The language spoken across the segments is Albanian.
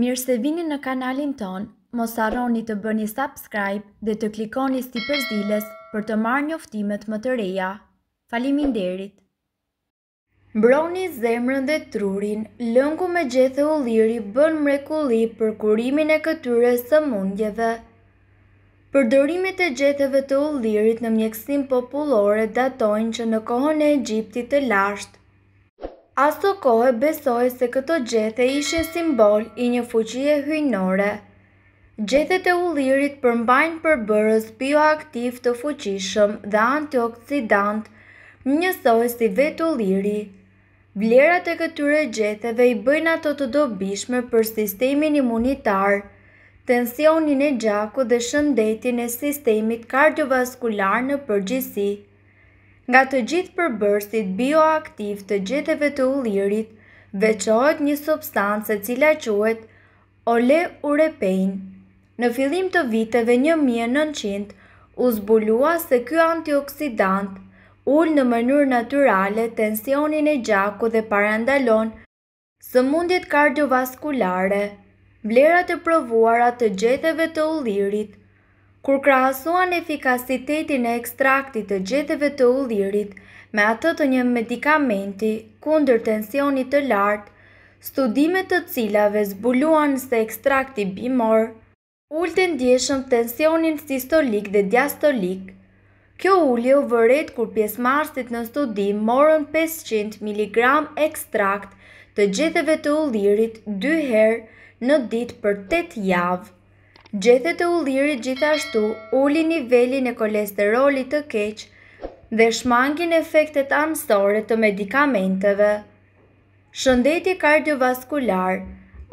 Mirë se vini në kanalin ton, mos arroni të bëni subscribe dhe të klikoni sti përzdiles për të marrë njoftimet më të reja. Falimin derit! Mbroni zemrën dhe trurin, lëngu me gjethë u liri bën mrekulli për kurimin e këtyre së mundjeve. Përdorimit e gjetheve të ullirit në mjekësim populore datojnë që në kohën e Egjiptit të lashtë, Aso kohë besoj se këto gjethe ishe simbol i një fuqie hynore. Gjethet e ullirit përmbajnë përbërës bioaktiv të fuqishëm dhe antioksidant, njësoj si vet ulliri. Vlerat e këtyre gjetheve i bëjnë ato të dobishme për sistemin imunitar, tensionin e gjaku dhe shëndetin e sistemit kardiovaskular në përgjisi. Nga të gjithë përbërstit bioaktiv të gjetheve të ullirit, veqohet një substancë e cila quet urepein Në fillim të viteve 1900, u zbulua se ky antioksidant ull në mënyrë naturale tensionin e gjaku dhe parandalon së mundit kardiovaskulare. Vlerat e provuara të gjetheve të ullirit kur krahasuan efikasitetin e ekstraktit të gjeteve të ullirit me atë të një medikamenti kundër tensionit të lartë, studimet të cilave zbuluan se ekstrakti bimor, ullë ndjeshëm tensionin sistolik dhe diastolik. Kjo ullë u vëret kur pjesmarsit në studim morën 500 mg ekstrakt të gjeteve të ullirit dy herë në ditë për 8 javë. Gjethet e ullirit gjithashtu ulli nivelin e kolesterolit të keq dhe shmangin efektet amstore të medikamenteve. Shëndeti kardiovaskular,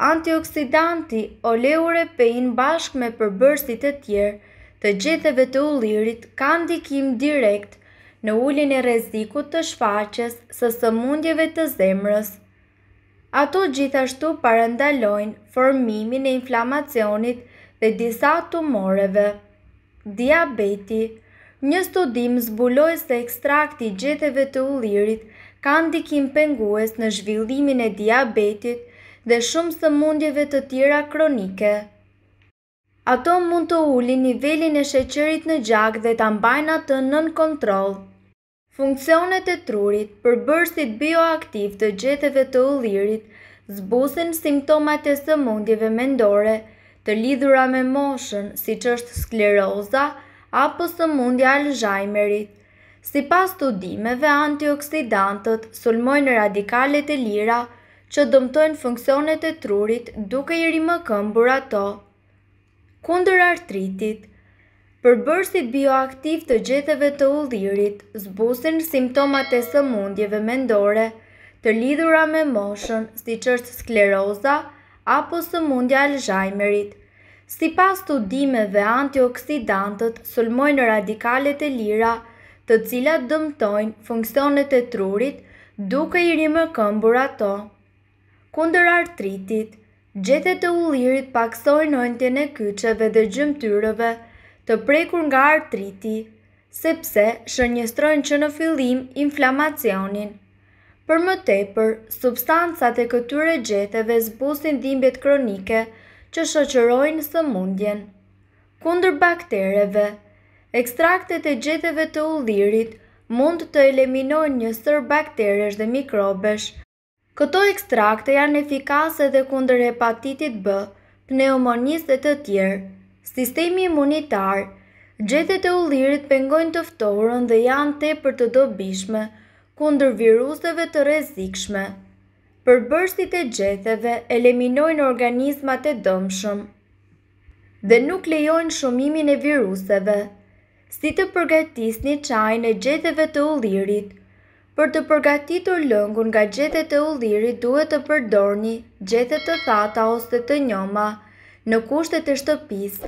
antioksidanti, oleure pein bashk me përbërsit e tjerë të gjetheve të ullirit ka ndikim direkt në ullin e rezikut të shfaqes së së mundjeve të zemrës. Ato gjithashtu parendalojnë formimin e inflamacionit dhe disa tumoreve. Diabeti Një studim zbuloj se ekstrakti gjetheve të ullirit ka ndikim pengues në zhvillimin e diabetit dhe shumë së mundjeve të tjera kronike. Ato mund të ulin nivelin e sheqerit në gjak dhe të mbajnë atë nën kontrol. Funkcionet e trurit për bërësit bioaktiv të gjetheve të ullirit zbusin simptomat e së mundjeve mendore të lidhura me moshën si që është skleroza apo së mundja Alzheimerit. Si pas të dimeve, antioksidantët sulmojnë radikalet e lira që dëmtojnë funksionet e trurit duke i rimë këmbur ato. Kundër artritit, bërësit bioaktiv të gjetëve të ullirit zbusin simptomat e së mundjeve mendore të lidhura me moshën si që është skleroza apo së mundja alzhajmerit. Si pas të antioksidantët sulmojnë radikalet e lira, të cilat dëmtojnë funksionet e trurit duke i rrimë këmbur ato. Kunder artritit, gjethet e ullirit paksojnë ojntjen e kyqeve dhe gjymtyrëve të prekur nga artriti, sepse shënjestrojnë që në fillim inflamacionin. Për më tepër, substancat e këtyre gjetheve zbusin dhimbjet kronike që shoqërojnë së mundjen. Kundër baktereve, ekstraktet e gjetheve të ullirit mund të eliminojnë një sër bakteresh dhe mikrobesh. Këto ekstrakte janë efikase dhe kundër hepatitit B, pneumonisë dhe të tjerë. Sistemi imunitar, gjethet e ullirit pengojnë të ftohurën dhe janë te për të dobishme, kundër viruseve të rezikshme. Përbërstit e gjetheve eliminojnë organizmat e dëmshëm dhe nuk lejojnë shumimin e viruseve, si të përgatis një qajnë e gjetheve të ullirit. Për të përgatitur lëngun nga gjethe të ullirit duhet të përdorni gjethe të thata ose të njoma në kushtet e shtëpis.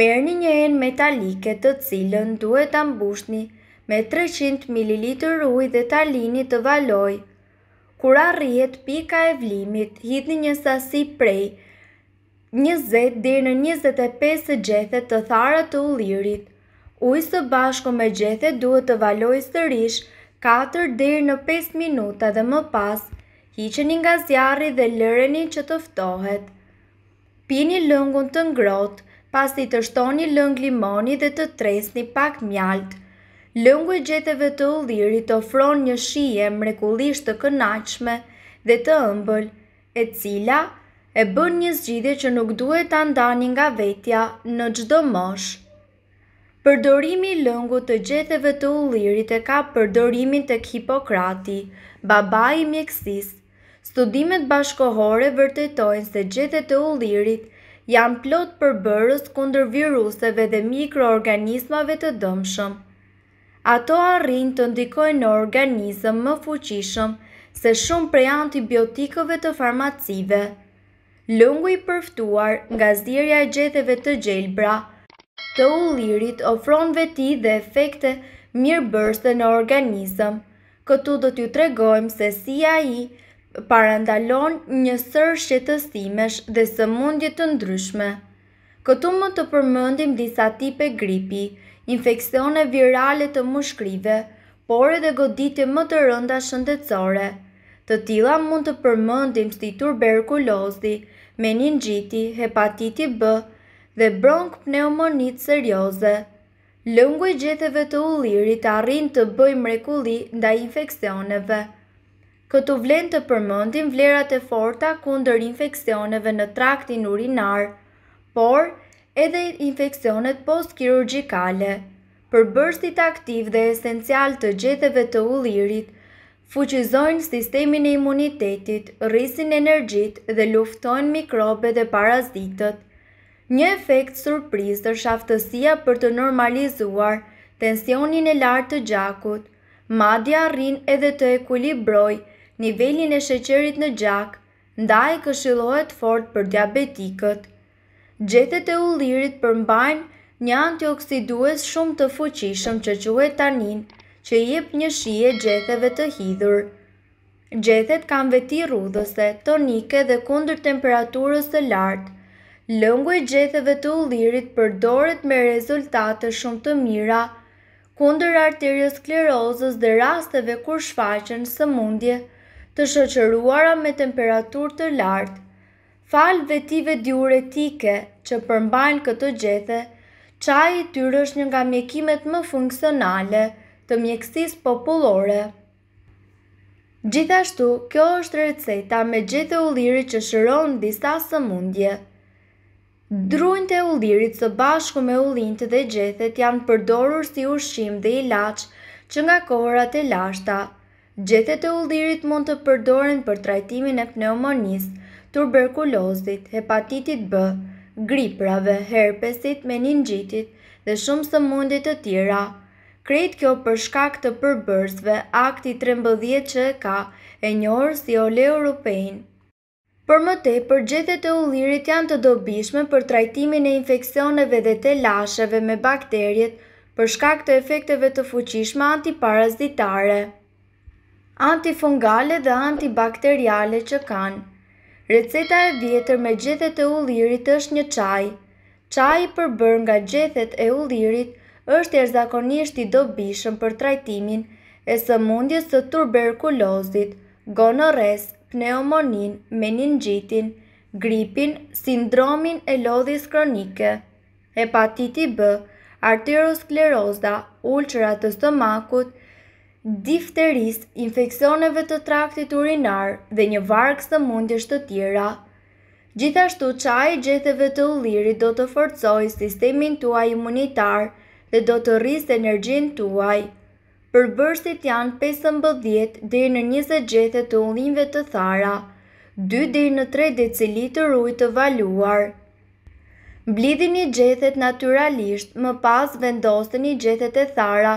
Merë një enë metalike të cilën duhet të ambushni me 300 ml ujë dhe ta të valoj. Kur arrihet pika e vlimit, hidhni një sasi prej 20 dhe në 25 gjethe të thara të ullirit. Ujë së bashku me gjethe duhet të valoj sërish 4 dhe në 5 minuta dhe më pas, hiqeni nga zjarri dhe lëreni që të ftohet. Pini lëngun të ngrot, pasi të shtoni lëng limoni dhe të tresni pak mjaltë lëngu e gjeteve të ullirit ofron një shije mrekullisht të kënaqme dhe të ëmbël, e cila e bën një zgjidhje që nuk duhet ta ndani nga vetja në çdo mosh. Përdorimi i lëngut të gjeteve të ullirit e ka përdorimin tek Hipokrati, babai i mjekësisë. Studimet bashkohore vërtetojnë se gjete e ullirit janë plot përbërës kundër viruseve dhe mikroorganismave të dëmshëm ato arrin të ndikojnë në organizëm më fuqishëm se shumë prej antibiotikëve të farmacive. Lëngu i përftuar nga zdirja e gjetheve të gjelbra, të ullirit ofron veti dhe efekte mirë bërste në organizëm. Këtu do t'ju tregojmë se si a i parandalon një sër shqetësimesh dhe së mundje të ndryshme. Këtu më të përmëndim disa tipe gripi, infekcione virale të mushkrive, por edhe goditje më të rënda shëndetësore. Të tila mund të përmëndim si tuberkulozi, meningjiti, hepatiti B dhe bronk pneumonit serioze. Lëngu i gjetheve të ullirit arrin të bëj mrekuli nda infekcioneve. Këtu vlen të përmëndim vlerat e forta kunder infekcioneve në traktin urinar, por edhe infekcionet post-kirurgikale. Për bërstit aktiv dhe esencial të gjetheve të ullirit, fuqizojnë sistemin e imunitetit, rrisin energjit dhe luftojnë mikrobe dhe parazitët. Një efekt surpriz të shaftësia për të normalizuar tensionin e lartë të gjakut, Madja rrin edhe të ekulibroj nivelin e sheqerit në gjak, nda e këshilohet fort për diabetikët. Gjetet e ullirit përmbajnë një antioksidues shumë të fuqishëm që quhet tanin, që i jep një shije gjetheve të hidhur. Gjethet kanë veti rudhëse, tonike dhe kundër temperaturës të lartë. Lëngu i gjetheve të ullirit përdoret me rezultate shumë të mira kundër arteriosklerozës dhe rasteve kur shfaqen së mundje të shoqëruara me temperaturë të lartë falë vetive diuretike që përmbajnë këtë gjete, qaj i tyrë është një nga mjekimet më funksionale të mjekësis populore. Gjithashtu, kjo është receta me gjethe u që shëron disa së mundje. Drujnë të u së bashku me u dhe gjethet janë përdorur si ushqim dhe ilaq që nga kohërat e lashta. Gjethet e ullirit mund të përdoren për trajtimin e pneumonisë, tuberkulozit, hepatitit B, griprave, herpesit, meningitit dhe shumë së mundit të tjera. Krejt kjo për shkak të përbërsve akti 13 që ka e njërë si ole europejnë. Për më te, përgjethet e ullirit janë të dobishme për trajtimin e infekcioneve dhe të lasheve me bakterjet për shkak të efekteve të fuqishme antiparazitare, antifungale dhe antibakteriale që kanë. Receta e vjetër me gjethet e ullirit është një qaj. Qaj përbër nga gjethet e ullirit është erzakonisht i dobishëm për trajtimin e së mundjes të tuberkulozit, gonores, pneumonin, meningitin, gripin, sindromin e lodhis kronike, hepatiti B, arteriosklerosa, ulqëra të stomakut, difteris, infekcioneve të traktit urinar dhe një varkës të mundjesht të tjera. Gjithashtu qaj gjetheve të ullirit do të forcoj sistemin tuaj imunitar dhe do të rrisë energjin tuaj. Për janë 5-10 dhe në 20 gjethe të ullinve të thara, 2 dhe në 3 decilitër uj të valuar. Blidhin i gjethet naturalisht më pas vendostën i gjethet e thara,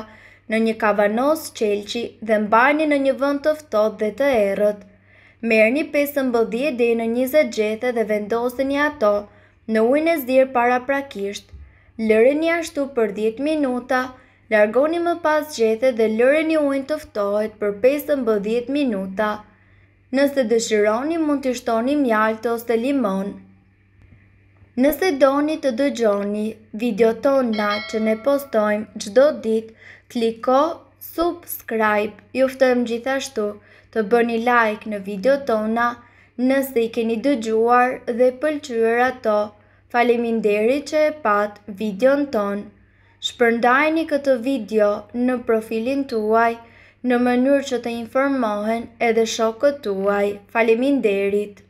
në një kavanos qelqi dhe mbani në një vënd të ftot dhe të erët. Merë një pesë mbëdhje dhe në një zëgjethe dhe vendosë një ato në ujnë e zdirë para prakisht. Lërë një ashtu për 10 minuta, largoni më pas gjethe dhe lërë një ujnë të ftohet për 5 mbëdhjet minuta. Nëse dëshironi mund të shtoni mjaltë ose limon. Nëse doni të dëgjoni video tona që ne postojmë gjdo ditë, kliko subscribe. Juftëm gjithashtu të bëni like në video tona nëse i keni dëgjuar dhe pëlqyër ato. Faleminderi që e pat video në tonë. Shpërndajni këtë video në profilin tuaj në mënyrë që të informohen edhe shokët tuaj. Faleminderit.